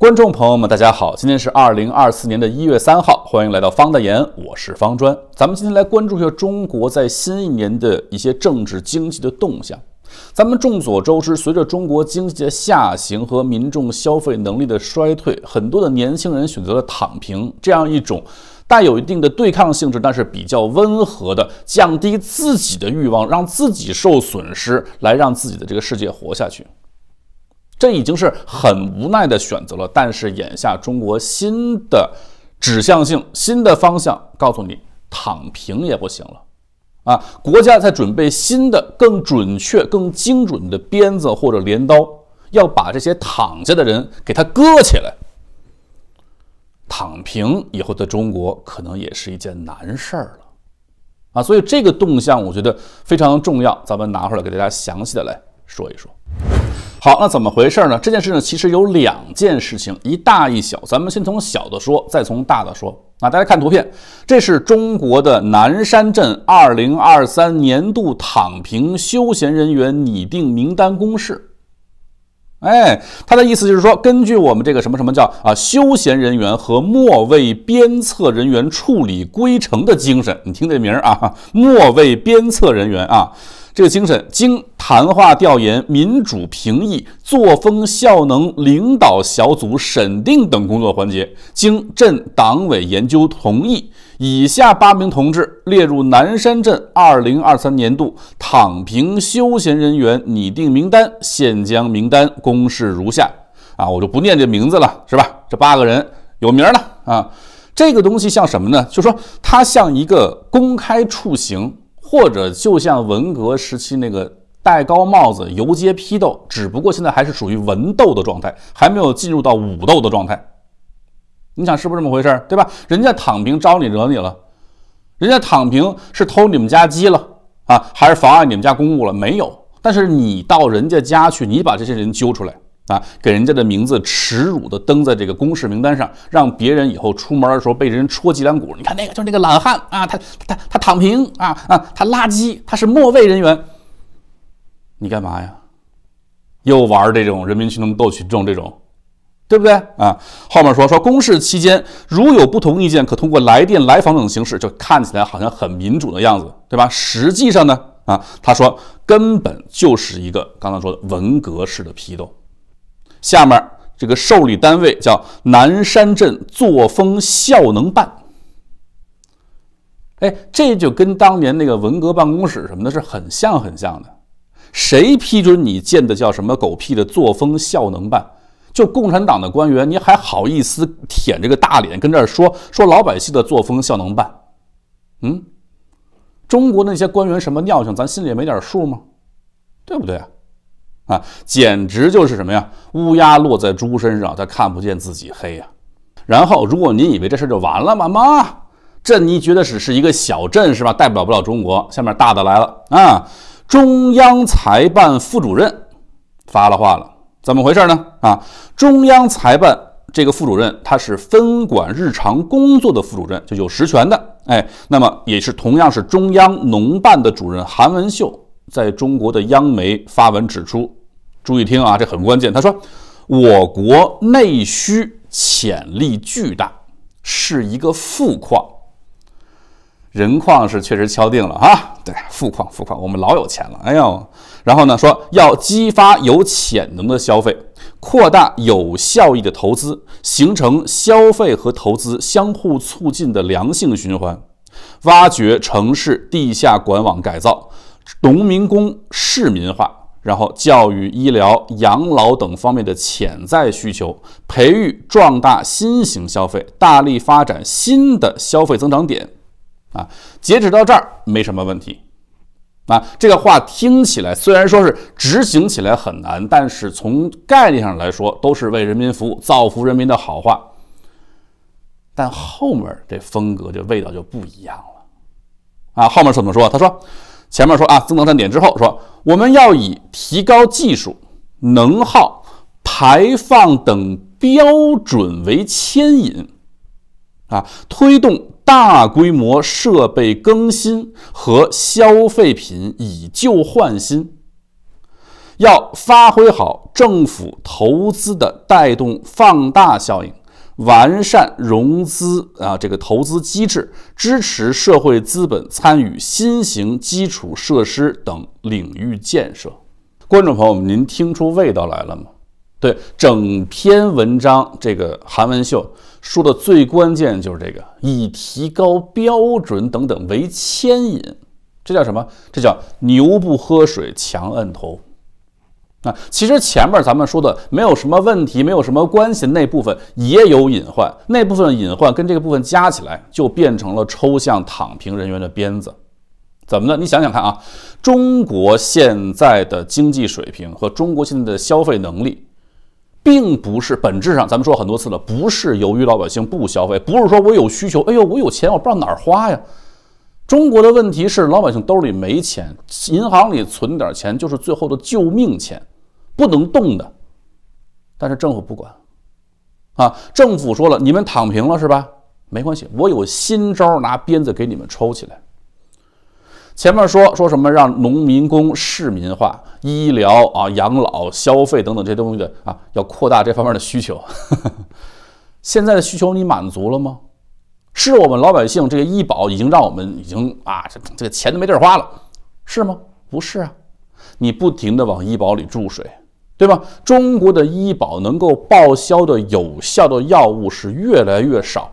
观众朋友们，大家好，今天是二零二四年的一月三号，欢迎来到方大言，我是方专。咱们今天来关注一下中国在新一年的一些政治经济的动向。咱们众所周知，随着中国经济的下行和民众消费能力的衰退，很多的年轻人选择了躺平，这样一种带有一定的对抗性质，但是比较温和的降低自己的欲望，让自己受损失，来让自己的这个世界活下去。这已经是很无奈的选择了，但是眼下中国新的指向性、新的方向，告诉你躺平也不行了，啊，国家在准备新的、更准确、更精准的鞭子或者镰刀，要把这些躺下的人给他割起来。躺平以后的中国可能也是一件难事儿了，啊，所以这个动向我觉得非常重要，咱们拿出来给大家详细的来说一说。好，那怎么回事呢？这件事呢，其实有两件事情，一大一小。咱们先从小的说，再从大的说。啊，大家看图片，这是中国的南山镇二零二三年度躺平休闲人员拟定名单公示。哎，他的意思就是说，根据我们这个什么什么叫啊休闲人员和末位鞭策人员处理规程的精神，你听这名儿啊，末位鞭策人员啊。这个精神经谈话调研、民主评议、作风效能领导小组审定等工作环节，经镇党委研究同意，以下八名同志列入南山镇二零二三年度躺平休闲人员拟定名单。现将名单公示如下。啊，我就不念这名字了，是吧？这八个人有名了啊。这个东西像什么呢？就说它像一个公开处刑。或者就像文革时期那个戴高帽子游街批斗，只不过现在还是属于文斗的状态，还没有进入到武斗的状态。你想是不是这么回事儿？对吧？人家躺平招你惹你了？人家躺平是偷你们家鸡了啊，还是妨碍你们家公务了？没有，但是你到人家家去，你把这些人揪出来。啊，给人家的名字耻辱地登在这个公示名单上，让别人以后出门的时候被人戳脊梁骨。你看那个，就是那个懒汉啊，他他他躺平啊啊，他垃圾，他是末位人员。你干嘛呀？又玩这种人民群众斗群众这种，对不对啊？后面说说公示期间，如有不同意见，可通过来电、来访等形式，就看起来好像很民主的样子，对吧？实际上呢，啊，他说根本就是一个刚才说的文革式的批斗。下面这个受理单位叫南山镇作风效能办，哎，这就跟当年那个文革办公室什么的是很像很像的。谁批准你建的叫什么狗屁的作风效能办？就共产党的官员，你还好意思舔这个大脸跟这儿说说老百姓的作风效能办？嗯，中国那些官员什么尿性，咱心里没点数吗？对不对啊？啊，简直就是什么呀？乌鸦落在猪身上，它看不见自己黑呀。然后，如果您以为这事就完了吗？妈，这你觉得只是一个小镇是吧？代表不了中国。下面大的来了啊！中央财办副主任发了话了，怎么回事呢？啊，中央财办这个副主任他是分管日常工作的副主任，就有实权的。哎，那么也是同样是中央农办的主任韩文秀在中国的央媒发文指出。注意听啊，这很关键。他说，我国内需潜力巨大，是一个富矿。人矿是确实敲定了啊，对，富矿，富矿，我们老有钱了。哎呦，然后呢，说要激发有潜能的消费，扩大有效益的投资，形成消费和投资相互促进的良性循环，挖掘城市地下管网改造，农民工市民化。然后，教育、医疗、养老等方面的潜在需求，培育壮大新型消费，大力发展新的消费增长点，啊，截止到这儿没什么问题，啊，这个话听起来虽然说是执行起来很难，但是从概念上来说，都是为人民服务、造福人民的好话。但后面这风格这味道就不一样了，啊，后面怎么说？他说。前面说啊，增长三点之后，说我们要以提高技术、能耗、排放等标准为牵引，啊，推动大规模设备更新和消费品以旧换新，要发挥好政府投资的带动放大效应。完善融资啊，这个投资机制，支持社会资本参与新型基础设施等领域建设。观众朋友们，您听出味道来了吗？对，整篇文章这个韩文秀说的最关键就是这个，以提高标准等等为牵引，这叫什么？这叫牛不喝水强摁头。那其实前面咱们说的没有什么问题、没有什么关系那部分也有隐患，那部分隐患跟这个部分加起来就变成了抽象躺平人员的鞭子。怎么呢？你想想看啊，中国现在的经济水平和中国现在的消费能力，并不是本质上，咱们说很多次了，不是由于老百姓不消费，不是说我有需求，哎呦，我有钱，我不知道哪儿花呀。中国的问题是老百姓兜里没钱，银行里存点钱就是最后的救命钱，不能动的。但是政府不管，啊，政府说了，你们躺平了是吧？没关系，我有新招，拿鞭子给你们抽起来。前面说说什么让农民工市民化、医疗啊、养老、消费等等这些东西的啊，要扩大这方面的需求。现在的需求你满足了吗？是我们老百姓这个医保已经让我们已经啊，这这个钱都没地儿花了，是吗？不是啊，你不停的往医保里注水，对吧？中国的医保能够报销的有效的药物是越来越少，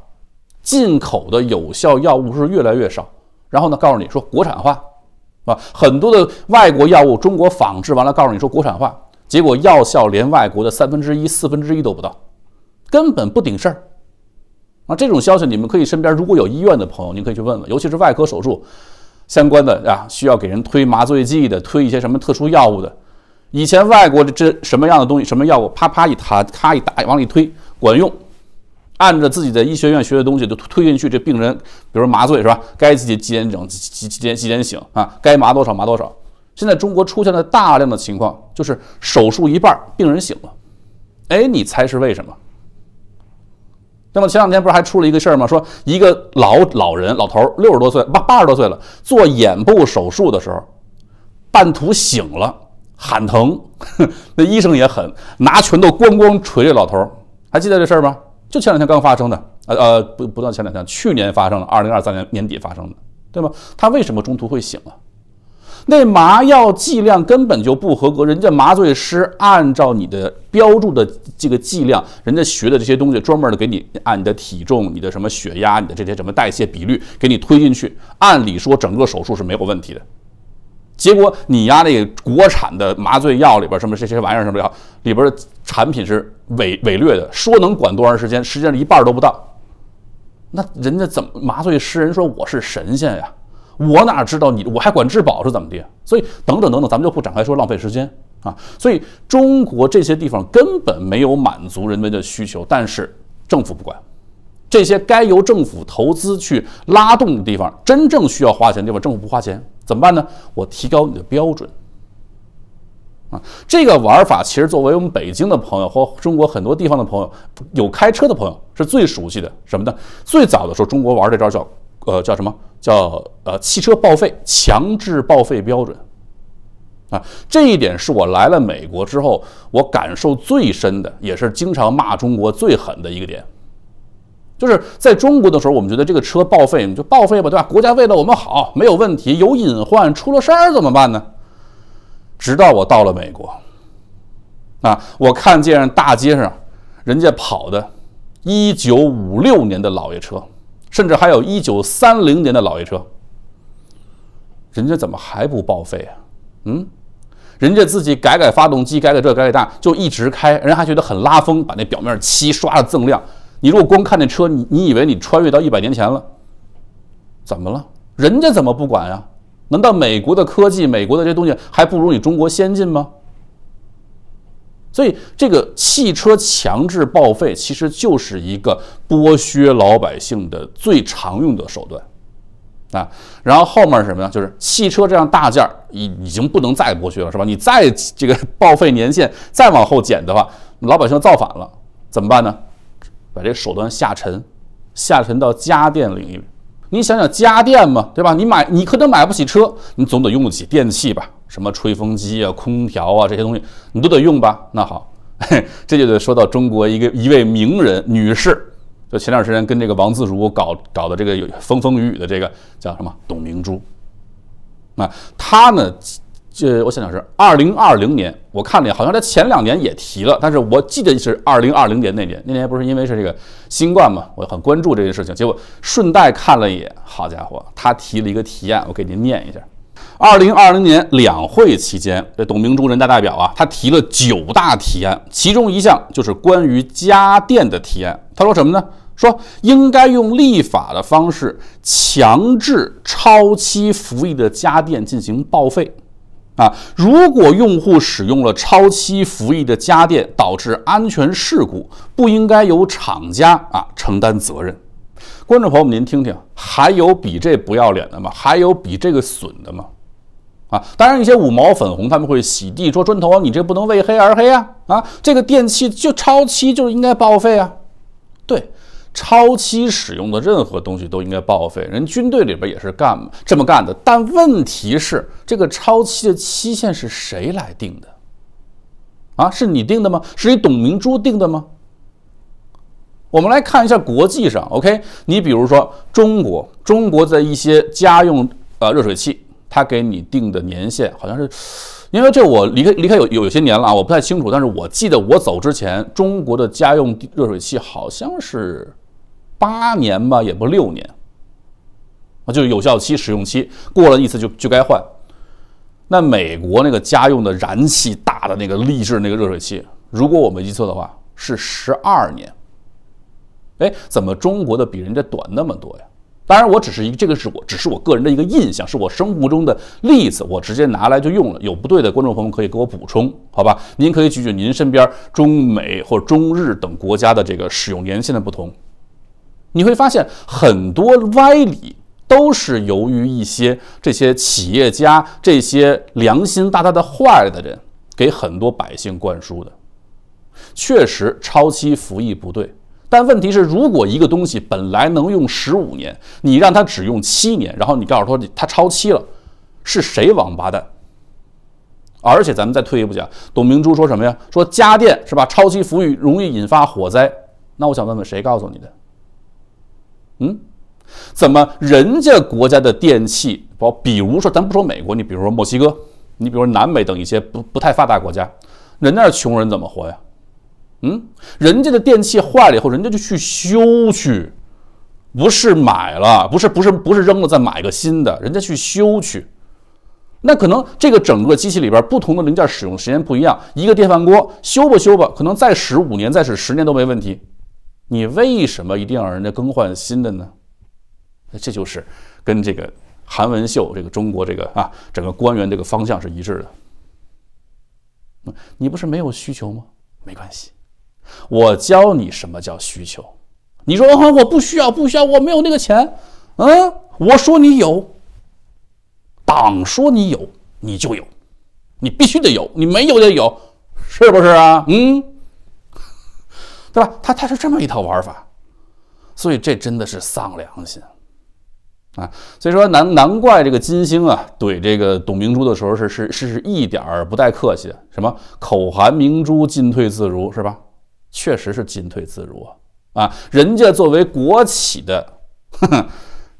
进口的有效药物是越来越少。然后呢，告诉你说国产化，啊，很多的外国药物中国仿制完了，告诉你说国产化，结果药效连外国的三分之一、四分之一都不到，根本不顶事儿。那这种消息，你们可以身边如果有医院的朋友，您可以去问问，尤其是外科手术相关的啊，需要给人推麻醉剂的，推一些什么特殊药物的。以前外国的这什么样的东西，什么药物，啪啪一弹，咔一打往里推，管用。按照自己的医学院学的东西就推进去，这病人比如麻醉是吧？该几点几点整，几几点几点醒啊？该麻多少麻多少。现在中国出现了大量的情况，就是手术一半病人醒了，哎，你猜是为什么？那么前两天不是还出了一个事儿吗？说一个老老人、老头儿六十多岁，八八十多岁了，做眼部手术的时候，半途醒了，喊疼，那医生也狠，拿拳头咣咣捶这老头儿。还记得这事儿吗？就前两天刚发生的，呃呃，不，不到前两天，去年发生的，二零二三年年底发生的，对吗？他为什么中途会醒啊？那麻药剂量根本就不合格，人家麻醉师按照你的标注的这个剂量，人家学的这些东西，专门的给你按你的体重、你的什么血压、你的这些什么代谢比率给你推进去。按理说整个手术是没有问题的，结果你丫那个国产的麻醉药里边什么这些玩意儿什么药里边的产品是伪伪劣的，说能管多长时间，实际上一半都不到。那人家怎么麻醉师人说我是神仙呀？我哪知道你？我还管质保是怎么的？所以等等等等，咱们就不展开说，浪费时间啊。所以中国这些地方根本没有满足人们的需求，但是政府不管。这些该由政府投资去拉动的地方，真正需要花钱的地方，政府不花钱怎么办呢？我提高你的标准啊！这个玩法其实作为我们北京的朋友或中国很多地方的朋友，有开车的朋友是最熟悉的。什么的？最早的时候，中国玩这招叫呃叫什么？叫呃汽车报废强制报废标准啊，这一点是我来了美国之后我感受最深的，也是经常骂中国最狠的一个点，就是在中国的时候，我们觉得这个车报废你就报废吧，对吧？国家为了我们好，没有问题，有隐患出了事儿怎么办呢？直到我到了美国啊，我看见大街上人家跑的，一九五六年的老爷车。甚至还有一九三零年的老爷车，人家怎么还不报废啊？嗯，人家自己改改发动机，改改这改改那，就一直开，人家还觉得很拉风，把那表面漆刷的锃亮。你如果光看那车，你你以为你穿越到一百年前了？怎么了？人家怎么不管呀？难道美国的科技、美国的这些东西还不如你中国先进吗？所以，这个汽车强制报废其实就是一个剥削老百姓的最常用的手段啊。然后后面是什么呢？就是汽车这样大件儿已已经不能再剥削了，是吧？你再这个报废年限再往后减的话，老百姓造反了怎么办呢？把这个手段下沉，下沉到家电领域。你想想家电嘛，对吧？你买你可能买不起车，你总得用得起电器吧？什么吹风机啊、空调啊这些东西，你都得用吧？那好，这就得说到中国一个一位名人女士，就前段时间跟这个王自如搞搞的这个有风风雨雨的这个叫什么董明珠，那她呢？这我想想是二零二零年，我看了，好像他前两年也提了，但是我记得是二零二零年那年，那年不是因为是这个新冠嘛，我很关注这件事情，结果顺带看了一眼，好家伙，他提了一个提案，我给您念一下：二零二零年两会期间，这董明珠人大代表啊，他提了九大提案，其中一项就是关于家电的提案，他说什么呢？说应该用立法的方式强制超期服役的家电进行报废。啊！如果用户使用了超期服役的家电，导致安全事故，不应该由厂家啊承担责任。观众朋友们，您听听，还有比这不要脸的吗？还有比这个损的吗？啊！当然，一些五毛粉红他们会洗地、捉砖头，你这不能为黑而黑啊！啊，这个电器就超期，就应该报废啊！对。超期使用的任何东西都应该报废。人军队里边也是干这么干的？但问题是，这个超期的期限是谁来定的？啊，是你定的吗？是你董明珠定的吗？我们来看一下国际上，OK，你比如说中国，中国在一些家用呃热水器，他给你定的年限好像是，因为这我离开离开有有有些年了啊，我不太清楚，但是我记得我走之前，中国的家用热水器好像是。八年吧，也不六年，啊，就是有效期、使用期过了一次就就该换。那美国那个家用的燃气大的那个立式那个热水器，如果我没记错的话是十二年。哎，怎么中国的比人家短那么多呀？当然，我只是一这个是我只是我个人的一个印象，是我生活中的例子，我直接拿来就用了。有不对的，观众朋友可以给我补充，好吧？您可以举举您身边中美或中日等国家的这个使用年限的不同。你会发现很多歪理都是由于一些这些企业家、这些良心大大的坏的人给很多百姓灌输的。确实，超期服役不对，但问题是，如果一个东西本来能用十五年，你让它只用七年，然后你告诉他它超期了，是谁王八蛋？而且咱们再退一步讲，董明珠说什么呀？说家电是吧？超期服役容易引发火灾，那我想问问谁告诉你的？嗯，怎么人家国家的电器，包比如说咱不说美国，你比如说墨西哥，你比如说南美等一些不不太发达国家，人家穷人怎么活呀？嗯，人家的电器坏了以后，人家就去修去，不是买了，不是不是不是扔了再买个新的，人家去修去。那可能这个整个机器里边不同的零件使用时间不一样，一个电饭锅修吧修吧，可能再使五年再使十年都没问题。你为什么一定要人家更换新的呢？那这就是跟这个韩文秀这个中国这个啊整个官员这个方向是一致的。你不是没有需求吗？没关系，我教你什么叫需求。你说啊，我不需要，不需要，我没有那个钱。嗯，我说你有，党说你有，你就有，你必须得有，你没有也有，是不是啊？嗯。对吧？他他是这么一套玩法，所以这真的是丧良心啊！所以说难难怪这个金星啊怼这个董明珠的时候是是是是一点儿不带客气，什么口含明珠，进退自如是吧？确实是进退自如啊！啊，人家作为国企的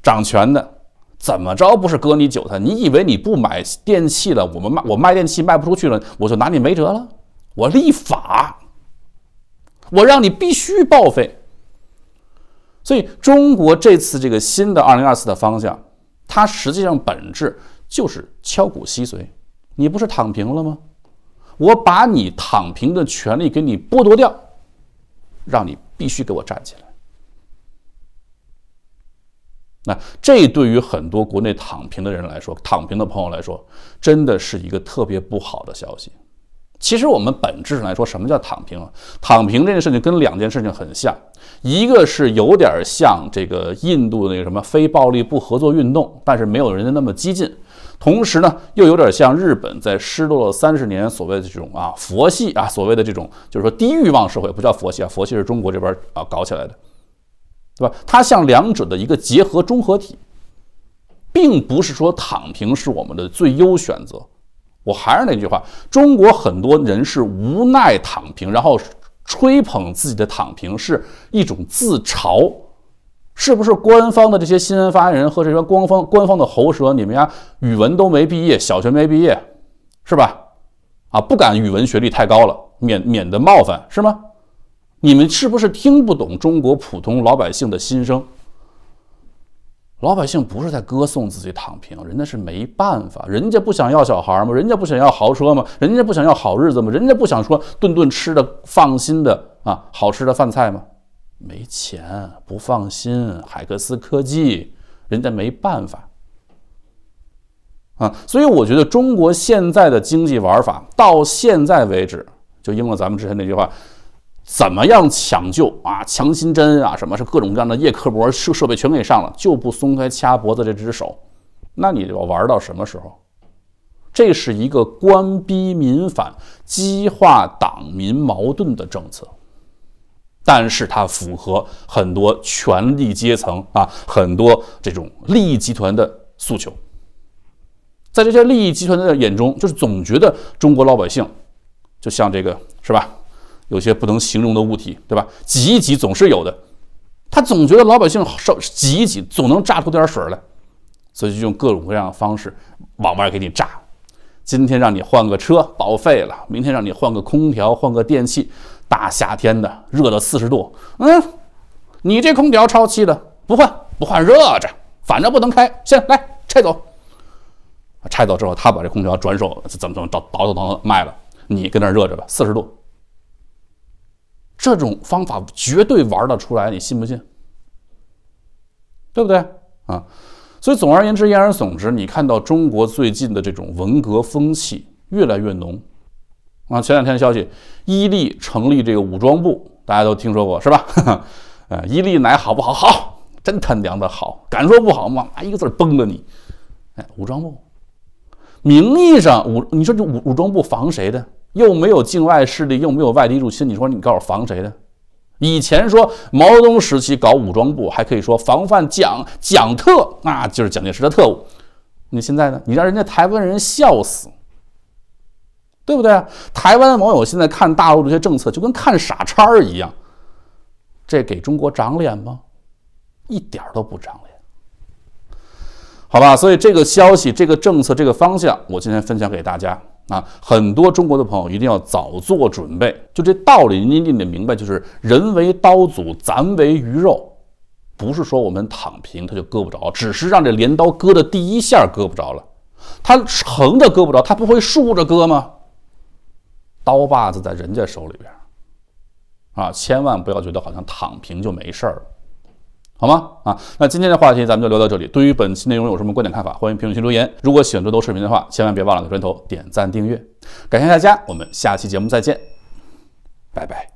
掌权的，怎么着不是割你韭菜？你以为你不买电器了，我们卖我卖电器卖不出去了，我就拿你没辙了？我立法。我让你必须报废，所以中国这次这个新的二零二四的方向，它实际上本质就是敲骨吸髓。你不是躺平了吗？我把你躺平的权利给你剥夺掉，让你必须给我站起来。那这对于很多国内躺平的人来说，躺平的朋友来说，真的是一个特别不好的消息。其实我们本质上来说，什么叫躺平？啊？躺平这件事情跟两件事情很像，一个是有点像这个印度那个什么非暴力不合作运动，但是没有人家那么激进；同时呢，又有点像日本在失落了三十年所谓的这种啊佛系啊，所谓的这种就是说低欲望社会，不叫佛系啊，佛系是中国这边啊搞起来的，对吧？它像两者的一个结合综合体，并不是说躺平是我们的最优选择。我还是那句话，中国很多人是无奈躺平，然后吹捧自己的躺平是一种自嘲，是不是？官方的这些新闻发言人和这些官方官方的喉舌，你们呀，语文都没毕业，小学没毕业，是吧？啊，不敢语文学历太高了，免免得冒犯，是吗？你们是不是听不懂中国普通老百姓的心声？老百姓不是在歌颂自己躺平，人家是没办法，人家不想要小孩吗？人家不想要豪车吗？人家不想要好日子吗？人家不想说顿顿吃的放心的啊，好吃的饭菜吗？没钱不放心海克斯科技，人家没办法啊。所以我觉得中国现在的经济玩法到现在为止，就应了咱们之前那句话。怎么样抢救啊？强心针啊，什么是各种各样的叶克膜设设备全给上了，就不松开掐脖子这只手，那你要玩到什么时候？这是一个官逼民反、激化党民矛盾的政策，但是它符合很多权力阶层啊，很多这种利益集团的诉求。在这些利益集团的眼中，就是总觉得中国老百姓就像这个，是吧？有些不能形容的物体，对吧？挤一挤总是有的，他总觉得老百姓稍挤一挤总能榨出点水来，所以就用各种各样的方式往外给你榨。今天让你换个车报废了，明天让你换个空调、换个电器。大夏天的，热到四十度，嗯，你这空调超期的，不换不换，热着，反正不能开，先来拆走。拆走之后，他把这空调转手怎么怎么倒倒腾倒腾卖了，你跟那热着吧，四十度。这种方法绝对玩得出来，你信不信？对不对啊？所以总而言之，言而总之，你看到中国最近的这种文革风气越来越浓啊。前两天消息，伊利成立这个武装部，大家都听说过是吧？呃，伊利奶好不好？好，真他娘的好，敢说不好吗？一个字崩了你！哎，武装部，名义上武，你说这武武装部防谁的？又没有境外势力，又没有外敌入侵，你说你告诉防谁的？以前说毛泽东时期搞武装部，还可以说防范蒋蒋特，那就是蒋介石的特务。你现在呢？你让人家台湾人笑死，对不对？台湾网友现在看大陆这些政策，就跟看傻叉一样。这给中国长脸吗？一点都不长脸。好吧，所以这个消息、这个政策、这个方向，我今天分享给大家。啊，很多中国的朋友一定要早做准备，就这道理，你一定得明白，就是人为刀俎，咱为鱼肉，不是说我们躺平他就割不着，只是让这镰刀割的第一下割不着了，他横着割不着，他不会竖着割吗？刀把子在人家手里边，啊，千万不要觉得好像躺平就没事儿了。好吗？啊，那今天的话题咱们就聊到这里。对于本期内容有什么观点看法，欢迎评论区留言。如果喜欢这头视频的话，千万别忘了给砖头、点赞、订阅。感谢大家，我们下期节目再见，拜拜。